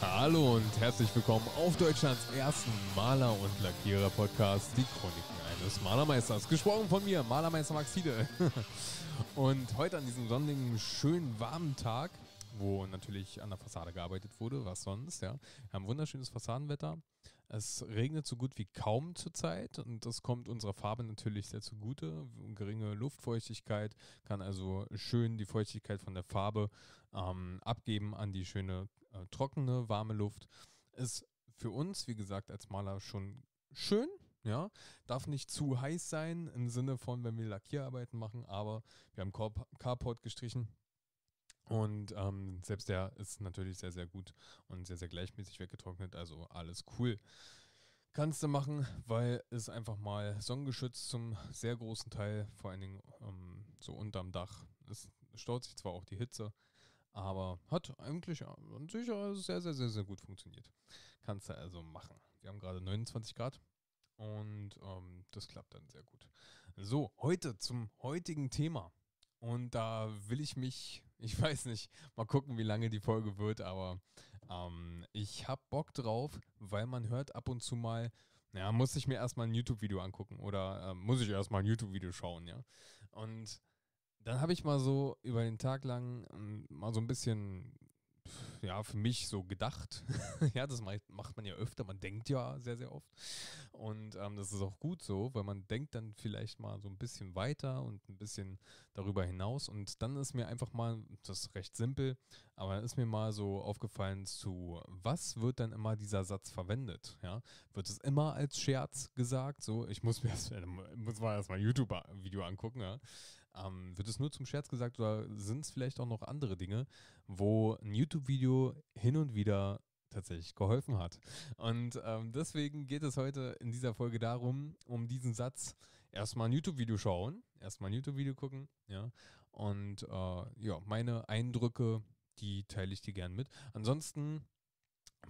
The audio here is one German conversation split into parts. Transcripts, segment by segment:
Hallo und herzlich willkommen auf Deutschlands ersten Maler- und Lackierer-Podcast, die Chroniken eines Malermeisters. Gesprochen von mir, Malermeister Max Hiede. Und heute an diesem sonnigen, schönen, warmen Tag, wo natürlich an der Fassade gearbeitet wurde, was sonst, ja. Wir haben wunderschönes Fassadenwetter. Es regnet so gut wie kaum zurzeit und das kommt unserer Farbe natürlich sehr zugute. Geringe Luftfeuchtigkeit kann also schön die Feuchtigkeit von der Farbe ähm, abgeben an die schöne äh, trockene, warme Luft. Ist für uns, wie gesagt, als Maler schon schön, ja, darf nicht zu heiß sein im Sinne von, wenn wir Lackierarbeiten machen, aber wir haben Carport gestrichen. Und ähm, selbst der ist natürlich sehr, sehr gut und sehr, sehr gleichmäßig weggetrocknet. Also alles cool. Kannst du machen, weil es einfach mal sonnengeschützt zum sehr großen Teil, vor allen Dingen ähm, so unterm Dach. Es staut sich zwar auch die Hitze, aber hat eigentlich an sich sehr, sehr, sehr, sehr gut funktioniert. Kannst du also machen. Wir haben gerade 29 Grad und ähm, das klappt dann sehr gut. So, heute zum heutigen Thema. Und da will ich mich ich weiß nicht. Mal gucken, wie lange die Folge wird, aber ähm, ich hab Bock drauf, weil man hört ab und zu mal, ja, muss ich mir erstmal ein YouTube-Video angucken oder äh, muss ich erstmal ein YouTube-Video schauen, ja. Und dann habe ich mal so über den Tag lang ähm, mal so ein bisschen ja, für mich so gedacht. ja, das macht man ja öfter. Man denkt ja sehr, sehr oft. Und ähm, das ist auch gut so, weil man denkt dann vielleicht mal so ein bisschen weiter und ein bisschen darüber hinaus. Und dann ist mir einfach mal, das ist recht simpel, aber dann ist mir mal so aufgefallen zu, was wird dann immer dieser Satz verwendet? Ja, wird es immer als Scherz gesagt? So, ich muss mir erst, muss mal erst YouTube-Video angucken, ja. Ähm, wird es nur zum Scherz gesagt oder sind es vielleicht auch noch andere Dinge, wo ein YouTube-Video hin und wieder tatsächlich geholfen hat. Und ähm, deswegen geht es heute in dieser Folge darum, um diesen Satz erstmal ein YouTube-Video schauen, erstmal ein YouTube-Video gucken, ja. Und äh, ja, meine Eindrücke, die teile ich dir gern mit. Ansonsten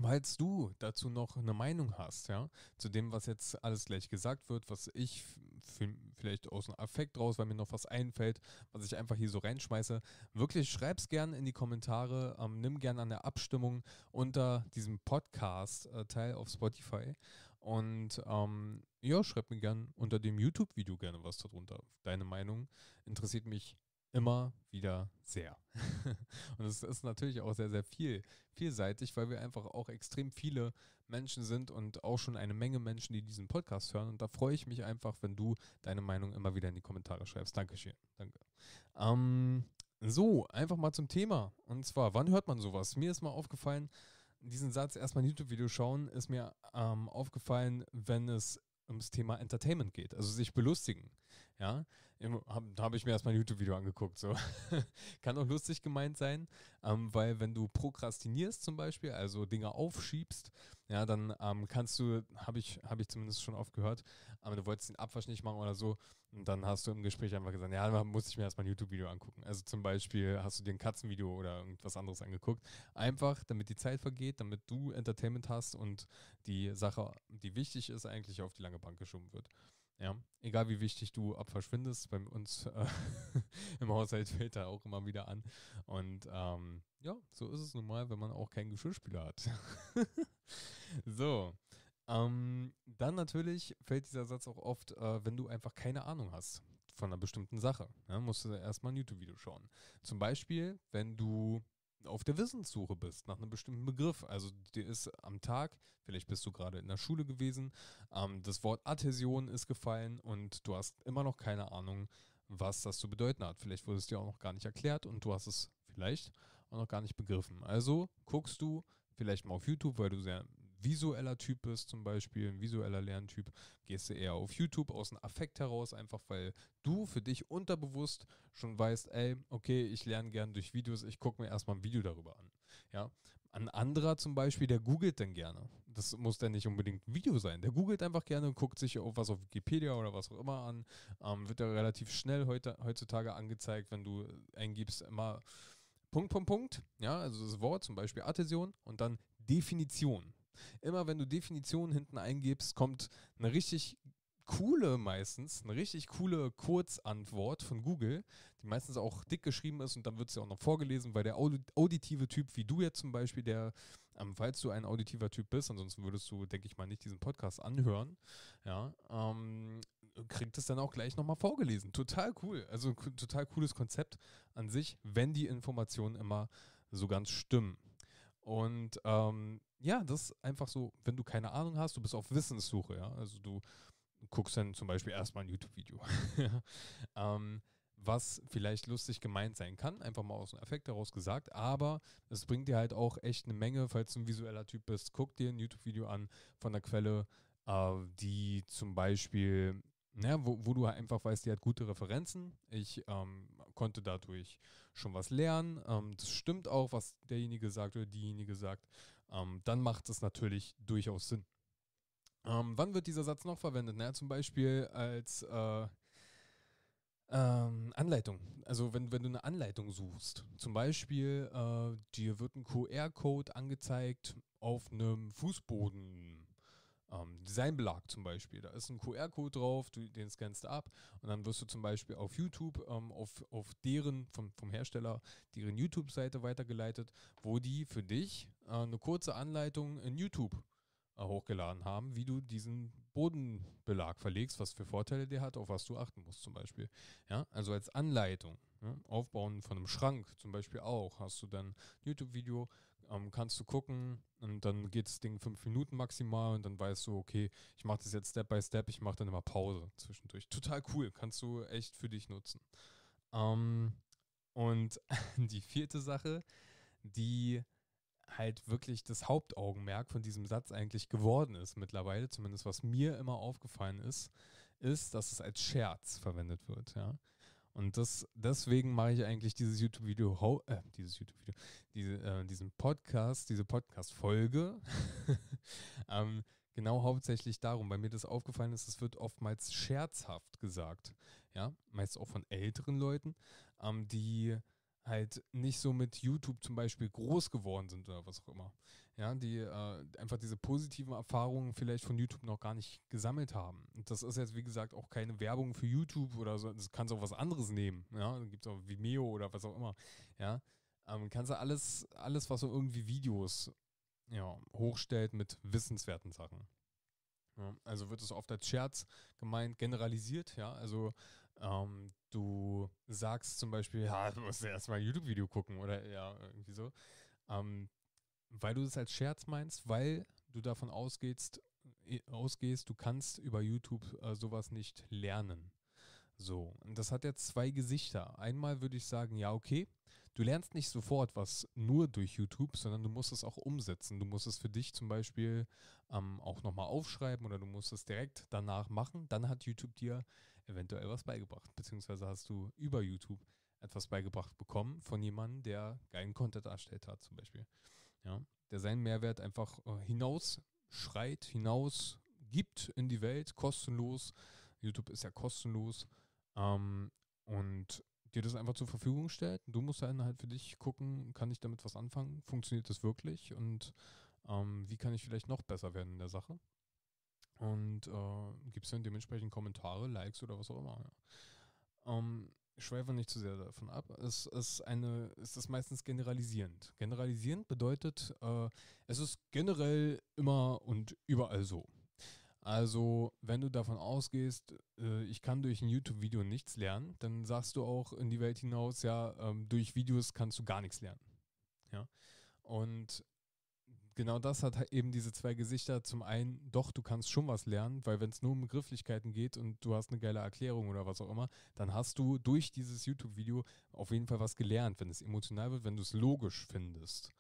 Falls du dazu noch eine Meinung hast, ja, zu dem, was jetzt alles gleich gesagt wird, was ich vielleicht aus dem Affekt raus, weil mir noch was einfällt, was ich einfach hier so reinschmeiße, wirklich schreib's gern in die Kommentare, ähm, nimm gern an der Abstimmung unter diesem Podcast-Teil äh, auf Spotify und ähm, ja, schreib mir gern unter dem YouTube-Video gerne was darunter. Deine Meinung interessiert mich immer wieder sehr. Und es ist natürlich auch sehr, sehr viel, vielseitig, weil wir einfach auch extrem viele Menschen sind und auch schon eine Menge Menschen, die diesen Podcast hören. Und da freue ich mich einfach, wenn du deine Meinung immer wieder in die Kommentare schreibst. Dankeschön. Danke. Ähm, so, einfach mal zum Thema. Und zwar, wann hört man sowas? Mir ist mal aufgefallen, diesen Satz erstmal ein YouTube-Video schauen, ist mir ähm, aufgefallen, wenn es ums Thema Entertainment geht, also sich belustigen. Ja, hab, da habe ich mir erstmal ein YouTube-Video angeguckt. So. Kann auch lustig gemeint sein, ähm, weil wenn du prokrastinierst zum Beispiel, also Dinge aufschiebst, ja, dann ähm, kannst du, habe ich, hab ich zumindest schon oft gehört, aber du wolltest den Abwasch nicht machen oder so und dann hast du im Gespräch einfach gesagt, ja, dann muss ich mir erstmal ein YouTube-Video angucken. Also zum Beispiel hast du dir ein Katzenvideo oder irgendwas anderes angeguckt. Einfach, damit die Zeit vergeht, damit du Entertainment hast und die Sache, die wichtig ist, eigentlich auf die lange Bank geschoben wird. Ja, egal wie wichtig du Abwasch findest, bei uns äh, im Haushalt fällt da auch immer wieder an. Und ähm, ja, so ist es nun mal, wenn man auch keinen Geschirrspüler hat. so. Ähm, dann natürlich fällt dieser Satz auch oft, äh, wenn du einfach keine Ahnung hast von einer bestimmten Sache. Ja, ne, musst du erstmal ein YouTube-Video schauen. Zum Beispiel, wenn du auf der Wissenssuche bist nach einem bestimmten Begriff. Also dir ist am Tag, vielleicht bist du gerade in der Schule gewesen, ähm, das Wort Adhäsion ist gefallen und du hast immer noch keine Ahnung, was das zu bedeuten hat. Vielleicht wurde es dir auch noch gar nicht erklärt und du hast es vielleicht auch noch gar nicht begriffen. Also guckst du vielleicht mal auf YouTube, weil du sehr visueller Typ bist, zum Beispiel ein visueller Lerntyp, gehst du eher auf YouTube aus dem Affekt heraus, einfach weil du für dich unterbewusst schon weißt, ey, okay, ich lerne gern durch Videos, ich gucke mir erstmal ein Video darüber an. Ja? Ein anderer zum Beispiel, der googelt dann gerne. Das muss dann nicht unbedingt ein Video sein. Der googelt einfach gerne und guckt sich auch was auf Wikipedia oder was auch immer an. Ähm, wird ja relativ schnell heute, heutzutage angezeigt, wenn du eingibst immer Punkt, Punkt, Punkt. Ja, also das Wort, zum Beispiel Adhäsion und dann Definition. Immer wenn du Definitionen hinten eingibst, kommt eine richtig coole meistens, eine richtig coole Kurzantwort von Google, die meistens auch dick geschrieben ist und dann wird sie ja auch noch vorgelesen, weil der auditive Typ, wie du jetzt zum Beispiel, der, ähm, falls du ein auditiver Typ bist, ansonsten würdest du, denke ich mal, nicht diesen Podcast anhören, ja, ähm, kriegt es dann auch gleich nochmal vorgelesen. Total cool. Also ein total cooles Konzept an sich, wenn die Informationen immer so ganz stimmen. Und ähm, ja, das ist einfach so, wenn du keine Ahnung hast, du bist auf Wissenssuche, ja. Also du guckst dann zum Beispiel erstmal ein YouTube-Video. ähm, was vielleicht lustig gemeint sein kann, einfach mal aus dem Effekt heraus gesagt, aber es bringt dir halt auch echt eine Menge, falls du ein visueller Typ bist, guck dir ein YouTube-Video an von der Quelle, äh, die zum Beispiel ja, ne, wo, wo du halt einfach weißt, die hat gute Referenzen. Ich ähm, konnte dadurch schon was lernen. Ähm, das stimmt auch, was derjenige sagt oder diejenige sagt. Ähm, dann macht es natürlich durchaus Sinn. Ähm, wann wird dieser Satz noch verwendet? Na, zum Beispiel als äh, ähm, Anleitung. Also wenn, wenn du eine Anleitung suchst. Zum Beispiel, äh, dir wird ein QR-Code angezeigt auf einem Fußboden ähm, Designbelag zum Beispiel. Da ist ein QR-Code drauf, du, den scannst du ab und dann wirst du zum Beispiel auf YouTube, ähm, auf, auf deren, vom, vom Hersteller, deren YouTube-Seite weitergeleitet, wo die für dich äh, eine kurze Anleitung in YouTube äh, hochgeladen haben, wie du diesen Bodenbelag verlegst, was für Vorteile der hat, auf was du achten musst zum Beispiel. Ja, also als Anleitung. Ja? Ne, aufbauen von einem Schrank zum Beispiel auch. Hast du dann YouTube-Video, ähm, kannst du gucken und dann geht das Ding fünf Minuten maximal und dann weißt du, okay, ich mache das jetzt Step by Step, ich mache dann immer Pause zwischendurch. Total cool, kannst du echt für dich nutzen. Ähm, und die vierte Sache, die halt wirklich das Hauptaugenmerk von diesem Satz eigentlich geworden ist mittlerweile, zumindest was mir immer aufgefallen ist, ist, dass es als Scherz verwendet wird. Ja? Und das, deswegen mache ich eigentlich dieses YouTube-Video, äh, dieses YouTube-Video, diese, äh, diesen Podcast, diese Podcast-Folge, ähm, genau hauptsächlich darum, weil mir das aufgefallen ist, es wird oftmals scherzhaft gesagt, ja, meist auch von älteren Leuten, ähm, die halt nicht so mit YouTube zum Beispiel groß geworden sind oder was auch immer. Ja, die äh, einfach diese positiven Erfahrungen vielleicht von YouTube noch gar nicht gesammelt haben. Und das ist jetzt, wie gesagt, auch keine Werbung für YouTube oder so. Das kannst du auch was anderes nehmen. Ja, dann gibt es auch Vimeo oder was auch immer. Ja, ähm, kannst du alles, alles, was so irgendwie Videos ja, hochstellt mit wissenswerten Sachen. Ja, also wird es oft als Scherz gemeint, generalisiert, ja. Also ähm, du sagst zum Beispiel, ja, du musst erstmal ein YouTube-Video gucken oder ja, irgendwie so. Ähm, weil du es als Scherz meinst, weil du davon ausgehst, äh, ausgehst, du kannst über YouTube äh, sowas nicht lernen. So, und das hat ja zwei Gesichter. Einmal würde ich sagen, ja, okay, du lernst nicht sofort was nur durch YouTube, sondern du musst es auch umsetzen. Du musst es für dich zum Beispiel ähm, auch nochmal aufschreiben oder du musst es direkt danach machen. Dann hat YouTube dir eventuell was beigebracht, beziehungsweise hast du über YouTube etwas beigebracht bekommen von jemandem, der geilen Content erstellt hat, zum Beispiel. Ja, der seinen Mehrwert einfach äh, hinaus schreit, hinaus gibt in die Welt, kostenlos. YouTube ist ja kostenlos. Ähm, und dir das einfach zur Verfügung stellt. Du musst dann halt für dich gucken, kann ich damit was anfangen? Funktioniert das wirklich? Und ähm, wie kann ich vielleicht noch besser werden in der Sache? und äh, gibst dann dementsprechend Kommentare, Likes oder was auch immer. Ja. Ähm, ich schweife nicht zu sehr davon ab. Es ist eine, es ist meistens generalisierend. Generalisierend bedeutet, äh, es ist generell immer und überall so. Also, wenn du davon ausgehst, äh, ich kann durch ein YouTube-Video nichts lernen, dann sagst du auch in die Welt hinaus, ja, ähm, durch Videos kannst du gar nichts lernen. Ja. Und genau das hat halt eben diese zwei Gesichter. Zum einen, doch, du kannst schon was lernen, weil wenn es nur um Begrifflichkeiten geht und du hast eine geile Erklärung oder was auch immer, dann hast du durch dieses YouTube-Video auf jeden Fall was gelernt, wenn es emotional wird, wenn du es logisch findest.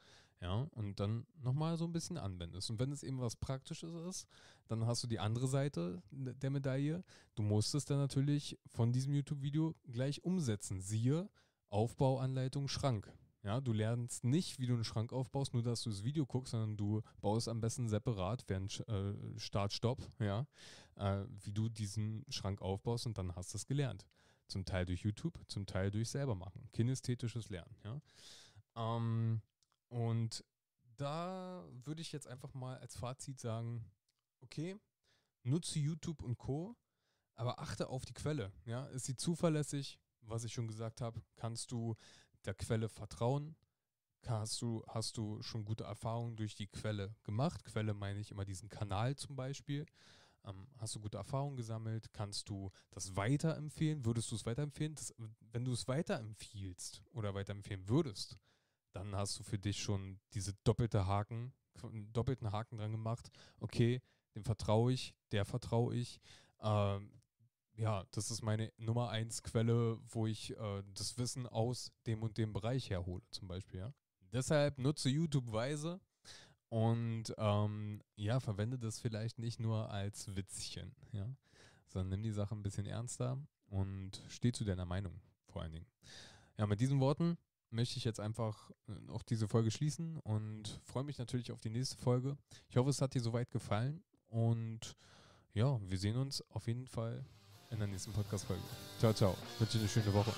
Ja, und dann nochmal so ein bisschen anwendest. Und wenn es eben was Praktisches ist, dann hast du die andere Seite der Medaille. Du musst es dann natürlich von diesem YouTube-Video gleich umsetzen. Siehe Aufbauanleitung Schrank. Ja, du lernst nicht, wie du einen Schrank aufbaust, nur dass du das Video guckst, sondern du baust am besten separat während äh, Start-Stopp, ja, äh, wie du diesen Schrank aufbaust und dann hast du es gelernt. Zum Teil durch YouTube, zum Teil durch selber machen. Kinästhetisches Lernen, ja. Ähm, und da würde ich jetzt einfach mal als Fazit sagen, okay, nutze YouTube und Co., aber achte auf die Quelle, ja. Ist sie zuverlässig? Was ich schon gesagt habe, kannst du der Quelle vertrauen? Hast du, hast du schon gute Erfahrungen durch die Quelle gemacht? Quelle meine ich immer diesen Kanal zum Beispiel. Ähm, hast du gute Erfahrungen gesammelt? Kannst du das weiterempfehlen? Würdest du es weiterempfehlen? Das, wenn du es weiterempfiehlst oder weiterempfehlen würdest, dann hast du für dich schon diese doppelte Haken, doppelten Haken dran gemacht. Okay, dem vertraue ich, der vertraue ich. Ähm, ja, das ist meine Nummer eins Quelle, wo ich äh, das Wissen aus dem und dem Bereich herhole, zum Beispiel, ja. Deshalb nutze YouTube weise und ähm, ja, verwende das vielleicht nicht nur als Witzchen, ja, sondern nimm die Sache ein bisschen ernster und steh zu deiner Meinung vor allen Dingen. Ja, mit diesen Worten möchte ich jetzt einfach äh, auch diese Folge schließen und freue mich natürlich auf die nächste Folge. Ich hoffe, es hat dir soweit gefallen und ja, wir sehen uns auf jeden Fall in der nächsten Podcast-Folge. Ciao, ciao. Wünsche eine schöne Woche.